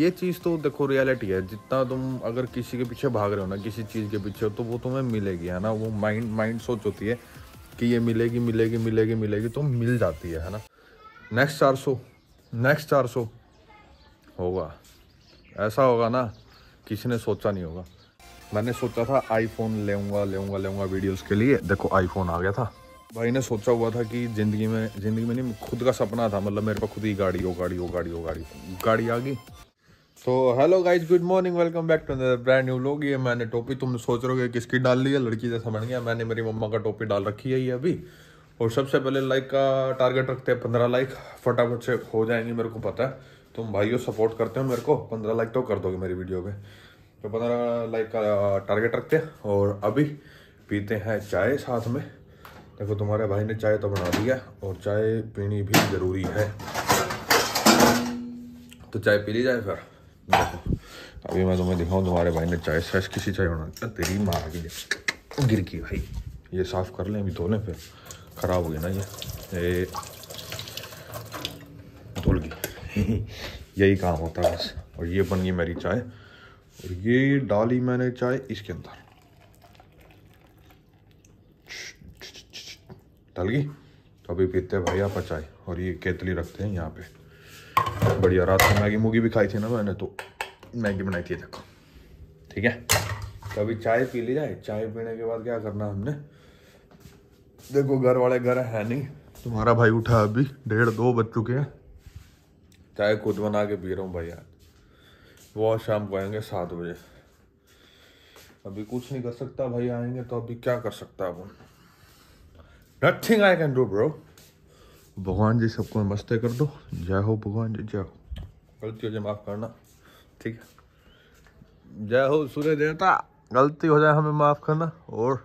ये चीज़ तो देखो रियलिटी है जितना तुम अगर किसी के पीछे भाग रहे हो ना किसी चीज़ के पीछे तो वो तुम्हें मिलेगी है ना वो माइंड माइंड सोच होती है कि ये मिलेगी मिलेगी मिलेगी मिलेगी तो मिल जाती है है ना नेक्स्ट चार सौ नेक्स्ट चार सौ होगा ऐसा होगा ना किसी ने सोचा नहीं होगा मैंने सोचा था आईफोन लेऊंगा लेऊंगा लेऊंगा वीडियोस के लिए देखो आईफोन आ गया था भाई ने सोचा हुआ था कि ज़िंदगी में ज़िंदगी में नहीं खुद का सपना था मतलब मेरे पास खुद ही गाड़ी हो गाड़ी हो गाड़ी हो गाड़ी गाड़ी आ गई so hello guys good morning welcome back to brand new लोग ये मैंने टोपी तुम सोच रहे हो कि किसकी डाल ली है लड़की जैसा बन गया मैंने मेरी मम्मा का टोपी डाल रखी है ये अभी और सबसे पहले लाइक का टारगेट रखते हैं पंद्रह लाइक फटाफट से हो जाएंगे मेरे को पता है तुम भाइयों सपोर्ट करते हो मेरे को पंद्रह लाइक तो कर दोगे मेरी वीडियो में तो पंद्रह लाइक का टारगेट रखते हैं और अभी पीते हैं चाय साथ में देखो तुम्हारे भाई ने चाय तो बना दिया और चाय पीनी भी ज़रूरी है तो चाय पी ली जाए फिर अभी मैं तुम्हें दिखाऊँ तुम्हारे भाई ने चाय साइज किसी चाय बना तेरी मार गई गिर की भाई ये साफ़ कर लें अभी धोने फिर ख़राब हो गया ना ये धुल गई यही काम होता है बस और ये बन गई मेरी चाय और ये डाली मैंने चाय इसके अंदर डल गई तो अभी पीते भाई आप चाय और ये केतली रखते हैं यहाँ पे बढ़िया रात को मैगी मूगी भी खाई थी ना मैंने तो मैगी बनाई थी देखो ठीक है कभी तो चाय पी ली जाए चाय पीने के बाद क्या करना हमने देखो घर वाले घर है नहीं तुम्हारा भाई उठा अभी डेढ़ दो बज चुके हैं चाय खुद बना के पी रहा हूँ भाई आज वो शाम को आएंगे सात बजे अभी कुछ नहीं कर सकता भाई आएंगे तो अभी क्या कर सकता अपन nothing I can do bro भगवान जी सबको नमस्ते कर दो जय हो भगवान जी जय हो गलती हो जाए माफ़ करना ठीक है जय हो सूर्य देवता गलती हो जाए हमें माफ़ करना और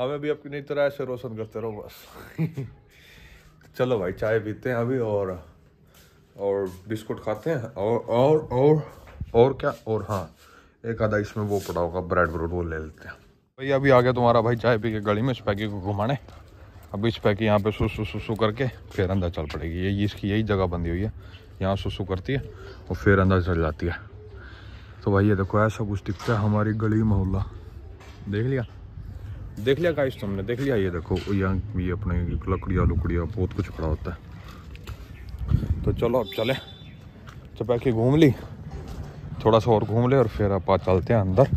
हमें भी अपनी नई तरह ऐसे रोशन करते रहो बस चलो भाई चाय पीते हैं अभी और और बिस्कुट खाते हैं और और और और क्या और हाँ एक आधा इसमें वो पड़ा होगा ब्रेड ब्रोड वो ले लेते हैं भाई अभी आ गया तुम्हारा भाई चाय पी के गली में इस को घुमाने अब इस पैक यहाँ पे सुसु सुसु करके फिर अंदर चल पड़ेगी यही इसकी यही जगह बंदी हुई है यहाँ सुसु करती है और फिर अंदर चल जाती है तो भाई ये देखो ऐसा कुछ दिखता है हमारी गली मोहल्ला देख लिया देख लिया काश तुमने देख लिया ये देखो यहाँ ये अपने लकड़िया लुकड़िया बहुत कुछ खड़ा होता है तो चलो अब चले तो पैके घूम ली थोड़ा सा और घूम ले और फिर आप चलते हैं अंदर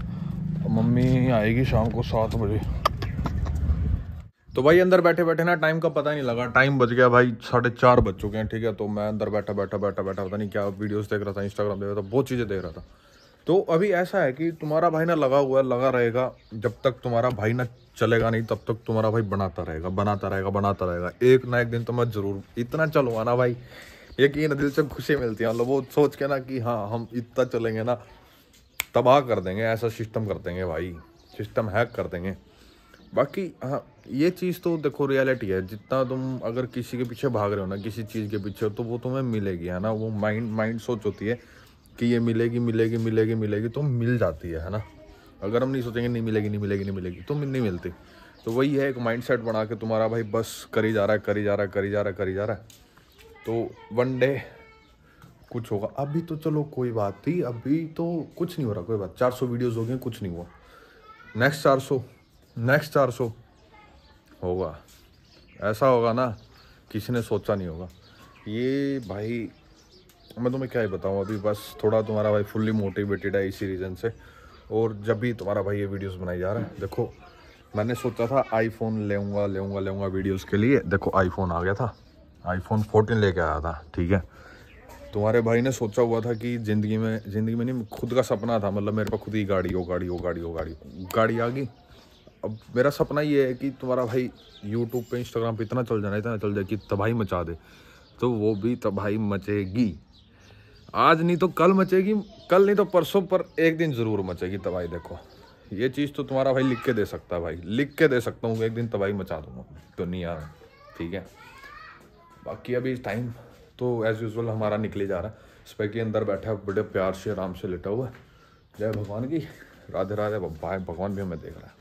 मम्मी आएगी शाम को सात बजे तो भाई अंदर बैठे बैठे ना टाइम का पता नहीं लगा टाइम बच गया भाई साढ़े चार बज चुके हैं ठीक है तो मैं अंदर बैठा बैठा बैठा बैठा पता नहीं क्या वीडियोस देख रहा था इंस्टाग्राम देख रहा था बहुत चीज़ें देख रहा था तो अभी ऐसा है कि तुम्हारा भाई ना लगा हुआ है लगा रहेगा जब तक तुम्हारा भाई ना चलेगा नहीं तब तक तुम्हारा भाई बनाता रहेगा बनाता रहेगा बनाता रहेगा एक ना एक दिन तो मैं ज़रूर इतना चलूँगा ना भाई यकीन दिल से खुशी मिलती है मतलब वो सोच के ना कि हाँ हम इतना चलेंगे ना तबाह कर देंगे ऐसा सिस्टम कर देंगे भाई सिस्टम हैक कर देंगे बाकी हाँ ये चीज़ तो देखो रियलिटी है जितना तुम अगर किसी के पीछे भाग रहे हो ना किसी चीज़ के पीछे तो वो तुम्हें मिलेगी है ना वो माइंड माइंड सोच होती है कि ये मिलेगी मिलेगी मिलेगी मिलेगी तो मिल जाती है है ना अगर हम नहीं सोचेंगे नहीं मिलेगी नहीं मिलेगी नहीं मिलेगी तो नहीं मिलती तो वही है एक सेट बना के तुम्हारा भाई बस करी जा रहा है करी जा रहा है करी जा रहा है करी जा रहा है तो वन डे कुछ होगा अभी तो चलो कोई बात थी अभी तो कुछ नहीं हो रहा कोई बात 400 वीडियोस हो गए कुछ नहीं हुआ नेक्स्ट 400 नेक्स्ट 400 होगा ऐसा होगा ना किसी ने सोचा नहीं होगा ये भाई मैं तुम्हें क्या ही बताऊँ अभी बस थोड़ा तुम्हारा भाई फुल्ली मोटिवेटेड है इसी रीज़न से और जब भी तुम्हारा भाई ये वीडियोस बनाई जा रहा है देखो मैंने सोचा था आईफोन लेऊंगा लेऊंगा लेऊंगा वीडियोस के लिए देखो आईफोन आ गया था आईफोन 14 लेके आया था ठीक है तुम्हारे भाई ने सोचा हुआ था कि ज़िंदगी में ज़िंदगी में नहीं खुद का सपना था मतलब मेरे पास खुद ही गाड़ी हो गाड़ी हो गाड़ी हो गाड़ी गाड़ी आ गई अब मेरा सपना ये है कि तुम्हारा भाई यूट्यूब पे इंस्टाग्राम पे इतना चल जाना इतना चल जाए कि तबाही मचा दे तो वो भी तबाही मचेगी आज नहीं तो कल मचेगी कल नहीं तो परसों पर एक दिन ज़रूर मचेगी तबाही देखो ये चीज़ तो तुम्हारा भाई लिख के दे सकता है भाई लिख के दे सकता हूँ एक दिन तबाही मचा दूंगा दुनिया रहा ठीक है बाकी अभी टाइम तो एज़ यूजल हमारा निकले जा रहा है के अंदर बैठा बड़े प्यार से आराम से लेटा हुआ है जय भगवान की राधे राधे बाय भगवान भी हमें देख रहा है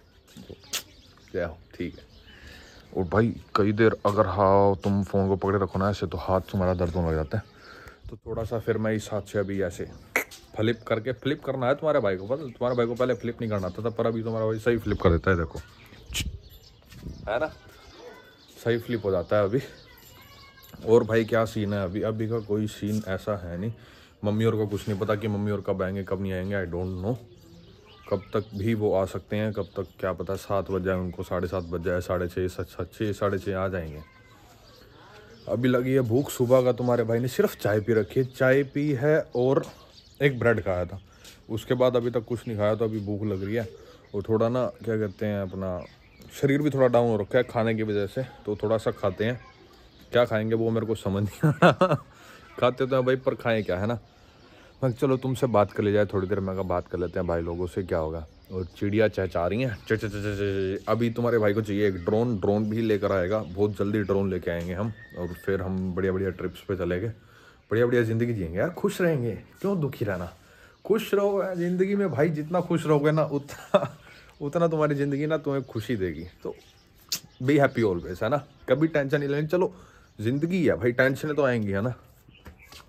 क्या हो ठीक है और भाई कई देर अगर हाँ तुम फ़ोन को पकड़े रखो ना ऐसे तो हाथ तुम्हारा दर्द होने लग जाता है तो थोड़ा सा फिर मैं इस हाथ से अभी ऐसे फ्लिप करके फ्लिप करना है तुम्हारे भाई को पता तुम्हारे भाई को पहले फ्लिप नहीं करना था पर अभी तुम्हारा भाई सही फ्लिप कर देता है देखो है ना सही फ्लिप हो जाता है अभी और भाई क्या सीन है अभी अभी का कोई सीन ऐसा है नहीं मम्मी और को कुछ नहीं पता कि मम्मी और कब आएंगे कब नहीं आएंगे आई डोंट नो कब तक भी वो आ सकते हैं कब तक क्या पता सात बज जाए उनको साढ़े सात बज जाए साढ़े छः छः साढ़े छः आ जाएंगे अभी लगी है भूख सुबह का तुम्हारे भाई ने सिर्फ चाय पी रखी है चाय पी है और एक ब्रेड खाया था उसके बाद अभी तक कुछ नहीं खाया तो अभी भूख लग रही है और थोड़ा ना क्या कहते हैं अपना शरीर भी थोड़ा डाउन हो रखा है खाने की वजह से तो थोड़ा सा खाते हैं क्या खाएंगे वो मेरे को समझ नहीं आ रहा खाते तो हैं भाई पर खाएं क्या है ना मैं चलो तुमसे बात कर ले जाए थोड़ी देर में कहा बात कर लेते हैं भाई लोगों से क्या होगा और चिड़िया चहचा रही हैं चे चे चे चे अभी तुम्हारे भाई को चाहिए एक ड्रोन ड्रोन भी लेकर आएगा बहुत जल्दी ड्रोन लेके आएंगे हम और फिर हम बढ़िया बढ़िया ट्रिप्स पे चलेंगे बढ़िया बढ़िया ज़िंदगी जियेंगे यार खुश रहेंगे क्यों दुखी रहना खुश रहो ज़िंदगी में भाई जितना खुश रहोगे ना उतना उतना तुम्हारी ज़िंदगी ना तुम्हें खुशी देगी तो बी हैप्पी ऑलवेज है ना कभी टेंशन नहीं लेनी चलो ज़िंदगी है भाई टेंशन तो आएंगी है ना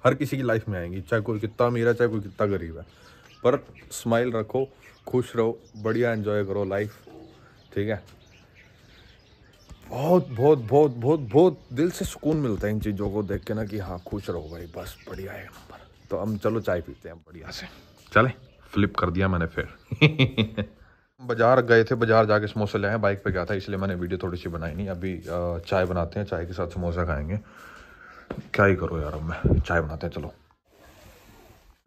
हर किसी की लाइफ में आएंगी चाहे कोई कितना अमीर है चाहे कोई कितना गरीब है पर स्माइल रखो खुश रहो बढ़िया एंजॉय करो लाइफ ठीक है बहुत बहुत बहुत बहुत बहुत दिल से सुकून मिलता है इन चीज़ों को देख के ना कि हाँ खुश रहो भाई बस बढ़िया है नंबर तो हम चलो चाय पीते हैं बढ़िया से चले फ्लिप कर दिया मैंने फिर बाजार गए थे बाजार जाके समोसे ले आए बाइक पे गया था इसलिए मैंने वीडियो थोड़ी सी बनाई नहीं अभी चाय बनाते हैं चाय के साथ समोसा खाएंगे क्या ही करो यार अब मैं चाय बनाते हैं चलो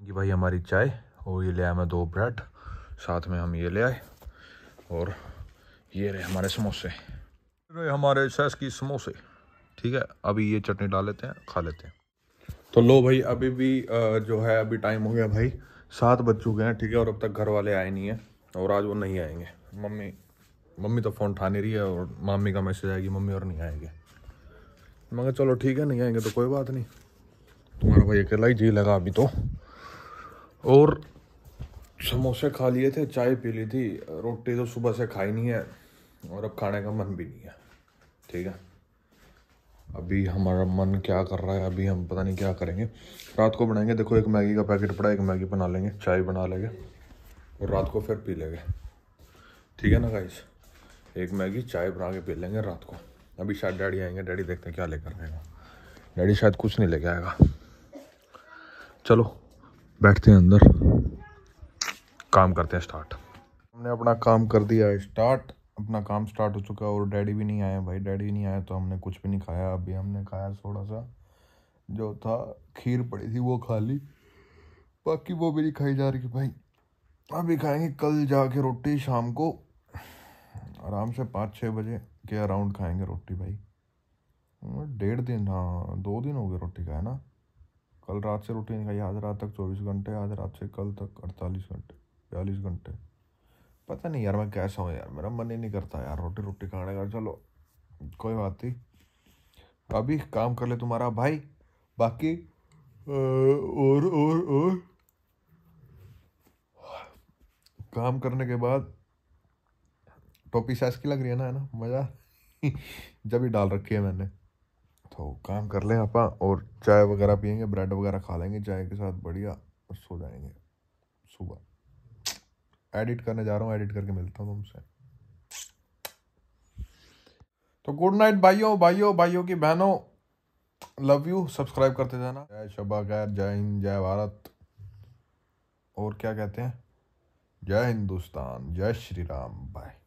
जी भाई हमारी चाय और ये ले आया मैं दो ब्रेड साथ में हम ये ले आए और ये रहे हमारे समोसे रहे हमारे सेस की समोसे ठीक है अभी ये चटनी डाल लेते हैं खा लेते हैं तो लो भाई अभी भी जो है अभी टाइम हो गया भाई सात बज चुके हैं ठीक है और अब तक घर वाले आए नहीं हैं और आज वो नहीं आएंगे मम्मी मम्मी तो फ़ोन उठा नहीं रही है और मम्मी का मैसेज आएगी मम्मी और नहीं आएंगे मैं चलो ठीक है नहीं आएंगे तो कोई बात नहीं तुम्हारा भाई अकेला ही जी लगा अभी तो और समोसे खा लिए थे चाय पी ली थी रोटी तो सुबह से खाई नहीं है और अब खाने का मन भी नहीं है ठीक है अभी हमारा मन क्या कर रहा है अभी हम पता नहीं क्या करेंगे रात को बनाएंगे देखो एक मैगी का पैकेट पड़ा एक मैगी बना लेंगे चाय बना लेंगे और रात को फिर पी लेंगे ठीक है ना गाइस एक मैगी चाय बना के पी लेंगे रात को अभी शायद डैडी आएंगे डैडी देखते हैं क्या लेकर आएगा डैडी शायद कुछ नहीं लेके आएगा चलो बैठते हैं अंदर काम करते हैं स्टार्ट हमने अपना काम कर दिया है स्टार्ट अपना काम स्टार्ट हो चुका है और डैडी भी नहीं आए भाई डैडी नहीं आए तो हमने कुछ भी नहीं खाया अभी हमने खाया थोड़ा सा जो था खीर पड़ी थी वो खा ली बाकी वो भी नहीं खाई जा रही भाई अभी खाएंगे कल जाके रोटी शाम को आराम से पाँच छः बजे के अराउंड खाएंगे रोटी भाई हम्म, डेढ़ दिन हाँ दो दिन हो गए रोटी खाए ना कल रात से रोटी नहीं खाई आज रात तक चौबीस घंटे आज रात से कल तक अड़तालीस घंटे बयालीस घंटे पता नहीं यार मैं कैसा हूँ यार मेरा मन ही नहीं करता यार रोटी रोटी खाने का चलो कोई बात नहीं अभी काम कर ले तुम्हारा भाई बाकी और और और काम करने के बाद टोपी सैस की लग रही है ना है ना मज़ा जब ही डाल रखी है मैंने तो काम कर लें आप और चाय वगैरह पियेंगे ब्रेड वगैरह खा लेंगे चाय के साथ बढ़िया और सो जाएंगे सुबह एडिट करने जा रहा हूँ एडिट करके मिलता हूँ तुमसे तो गुड नाइट भाइयों भाइयों भाइयों की बहनों लव यू सब्सक्राइब करते जाना जय शबा खैर जय हिंद जय भारत और क्या कहते हैं जय हिंदुस्तान जय श्री राम बाय